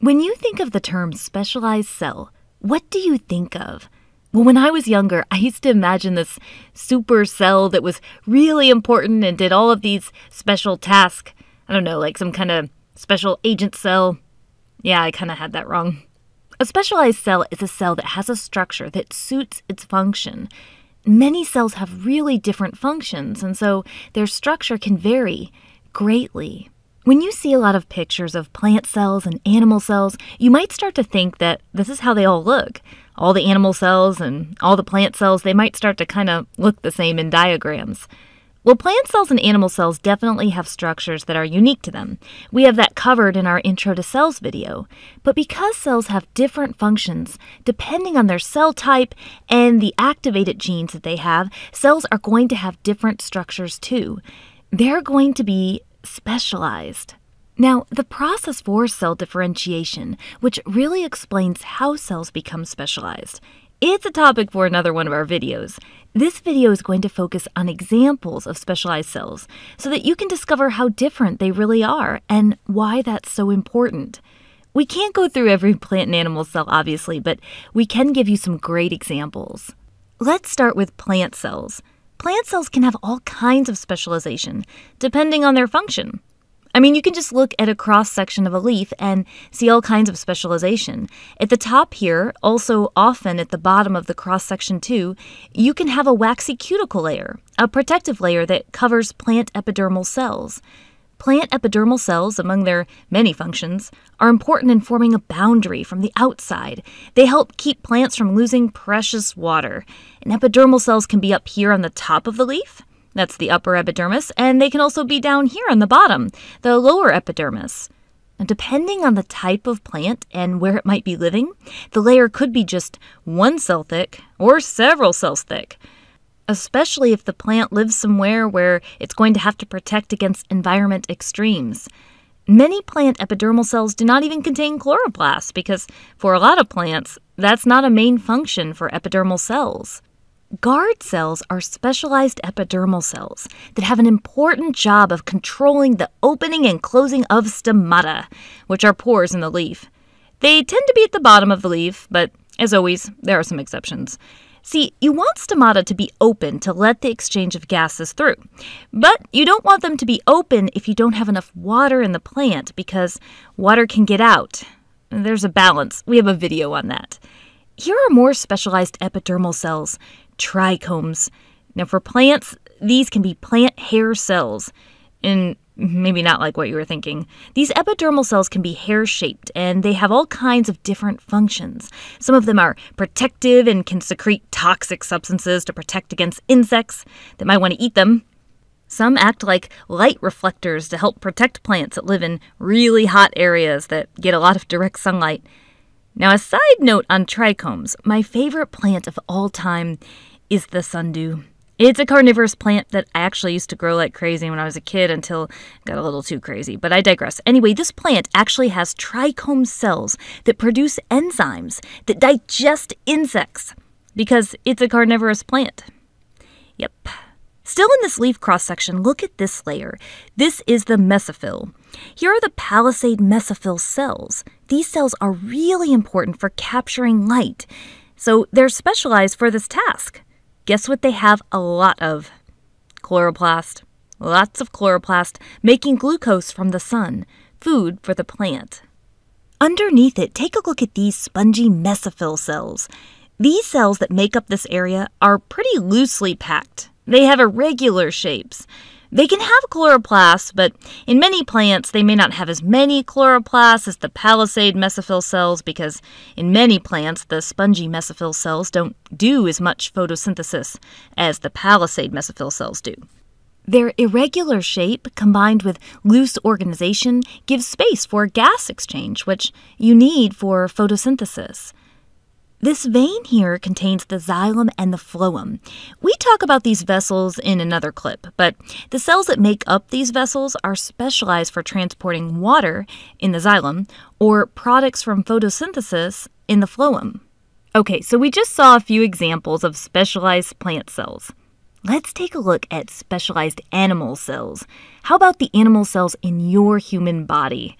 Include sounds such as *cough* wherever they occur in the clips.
When you think of the term specialized cell, what do you think of? Well, when I was younger, I used to imagine this super cell that was really important and did all of these special tasks. I don't know, like some kind of special agent cell. Yeah, I kind of had that wrong. A specialized cell is a cell that has a structure that suits its function many cells have really different functions, and so their structure can vary greatly. When you see a lot of pictures of plant cells and animal cells, you might start to think that this is how they all look. All the animal cells and all the plant cells, they might start to kind of look the same in diagrams. Well, plant cells and animal cells definitely have structures that are unique to them. We have that covered in our Intro to Cells video. But because cells have different functions, depending on their cell type and the activated genes that they have, cells are going to have different structures too. They're going to be specialized. Now, the process for cell differentiation, which really explains how cells become specialized, it's a topic for another one of our videos. This video is going to focus on examples of specialized cells so that you can discover how different they really are and why that's so important. We can't go through every plant and animal cell, obviously, but we can give you some great examples. Let's start with plant cells. Plant cells can have all kinds of specialization, depending on their function. I mean, you can just look at a cross section of a leaf and see all kinds of specialization. At the top here, also often at the bottom of the cross section too, you can have a waxy cuticle layer, a protective layer that covers plant epidermal cells. Plant epidermal cells, among their many functions, are important in forming a boundary from the outside. They help keep plants from losing precious water. And epidermal cells can be up here on the top of the leaf, that's the upper epidermis, and they can also be down here on the bottom, the lower epidermis. depending on the type of plant and where it might be living, the layer could be just one cell thick or several cells thick, especially if the plant lives somewhere where it's going to have to protect against environment extremes. Many plant epidermal cells do not even contain chloroplasts because, for a lot of plants, that's not a main function for epidermal cells. Guard cells are specialized epidermal cells that have an important job of controlling the opening and closing of stomata, which are pores in the leaf. They tend to be at the bottom of the leaf, but as always, there are some exceptions. See, you want stomata to be open to let the exchange of gases through, but you don't want them to be open if you don't have enough water in the plant because water can get out. There's a balance. We have a video on that. Here are more specialized epidermal cells trichomes. Now, for plants, these can be plant hair cells, and maybe not like what you were thinking. These epidermal cells can be hair shaped, and they have all kinds of different functions. Some of them are protective and can secrete toxic substances to protect against insects that might want to eat them. Some act like light reflectors to help protect plants that live in really hot areas that get a lot of direct sunlight. Now, a side note on trichomes my favorite plant of all time is the sundew. It's a carnivorous plant that I actually used to grow like crazy when I was a kid until I got a little too crazy, but I digress. Anyway, this plant actually has trichome cells that produce enzymes that digest insects because it's a carnivorous plant. Yep, Still in this leaf cross section, look at this layer. This is the mesophyll. Here are the palisade mesophyll cells. These cells are really important for capturing light, so they're specialized for this task. Guess what they have a lot of? Chloroplast. Lots of chloroplast, making glucose from the sun, food for the plant. Underneath it, take a look at these spongy mesophyll cells. These cells that make up this area are pretty loosely packed. They have irregular shapes. They can have chloroplasts, but in many plants they may not have as many chloroplasts as the palisade mesophyll cells because in many plants the spongy mesophyll cells don't do as much photosynthesis as the palisade mesophyll cells do. Their irregular shape combined with loose organization gives space for gas exchange, which you need for photosynthesis. This vein here contains the xylem and the phloem. We talk about these vessels in another clip, but the cells that make up these vessels are specialized for transporting water in the xylem or products from photosynthesis in the phloem. Okay, so we just saw a few examples of specialized plant cells. Let's take a look at specialized animal cells. How about the animal cells in your human body?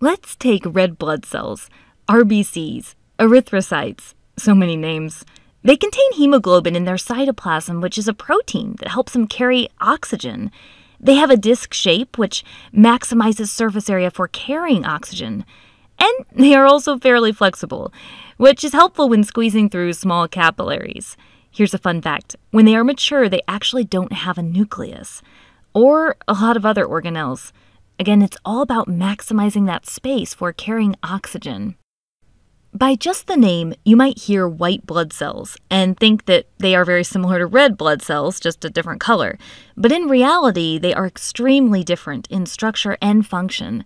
Let's take red blood cells, RBCs, erythrocytes, so many names. They contain hemoglobin in their cytoplasm, which is a protein that helps them carry oxygen. They have a disc shape, which maximizes surface area for carrying oxygen. And *laughs* they are also fairly flexible, which is helpful when squeezing through small capillaries. Here's a fun fact when they are mature, they actually don't have a nucleus or a lot of other organelles. Again, it's all about maximizing that space for carrying oxygen. By just the name, you might hear white blood cells and think that they are very similar to red blood cells, just a different color. But in reality, they are extremely different in structure and function.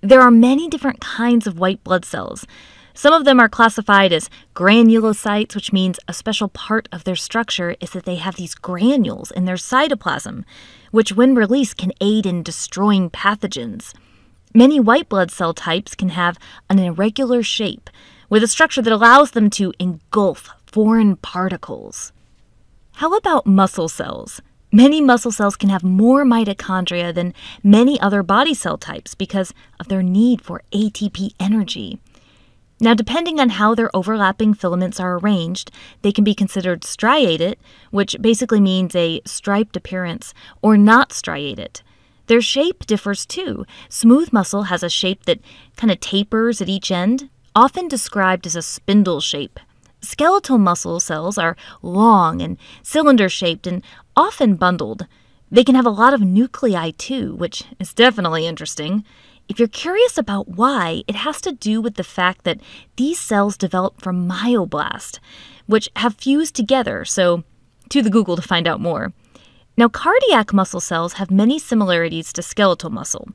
There are many different kinds of white blood cells. Some of them are classified as granulocytes, which means a special part of their structure is that they have these granules in their cytoplasm, which, when released, can aid in destroying pathogens. Many white blood cell types can have an irregular shape with a structure that allows them to engulf foreign particles. How about muscle cells? Many muscle cells can have more mitochondria than many other body cell types because of their need for ATP energy. Now, depending on how their overlapping filaments are arranged, they can be considered striated, which basically means a striped appearance, or not striated, their shape differs too. Smooth muscle has a shape that kind of tapers at each end, often described as a spindle shape. Skeletal muscle cells are long and cylinder shaped and often bundled. They can have a lot of nuclei too, which is definitely interesting. If you're curious about why, it has to do with the fact that these cells develop from myoblast, which have fused together, so to the Google to find out more. Now, cardiac muscle cells have many similarities to skeletal muscle,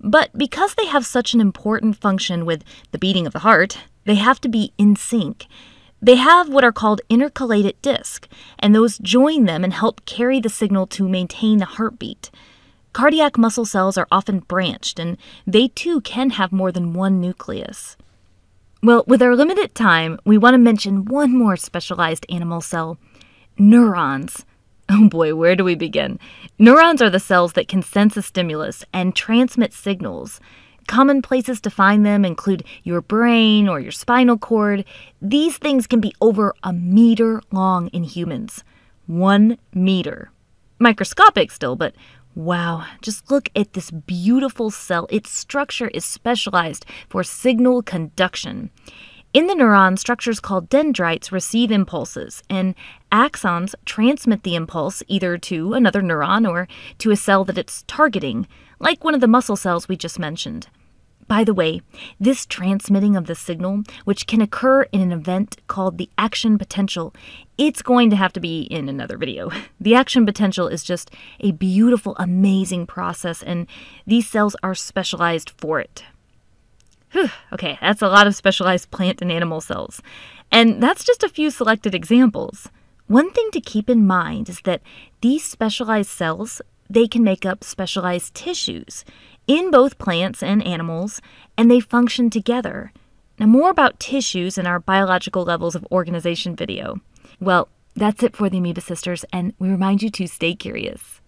but because they have such an important function with the beating of the heart, they have to be in sync. They have what are called intercalated discs, and those join them and help carry the signal to maintain the heartbeat. Cardiac muscle cells are often branched, and they too can have more than one nucleus. Well, with our limited time, we want to mention one more specialized animal cell neurons. *laughs* Oh boy, where do we begin? Neurons are the cells that can sense a stimulus and transmit signals. Common places to find them include your brain or your spinal cord. These things can be over a meter long in humans. One meter. Microscopic still, but wow, just look at this beautiful cell. Its structure is specialized for signal conduction. In the neuron, structures called dendrites receive impulses, and axons transmit the impulse either to another neuron or to a cell that it's targeting, like one of the muscle cells we just mentioned. By the way, this transmitting of the signal, which can occur in an event called the action potential, it's going to have to be in another video. *laughs* The action potential is just a beautiful, amazing process, and these cells are specialized for it. Whew, okay, that's a lot of specialized plant and animal cells. And that's just a few selected examples. One thing to keep in mind is that these specialized cells, they can make up specialized tissues in both plants and animals, and they function together. Now, more about tissues in our biological levels of organization video. Well, that's it for the Amoeba Sisters, and we remind you to stay curious.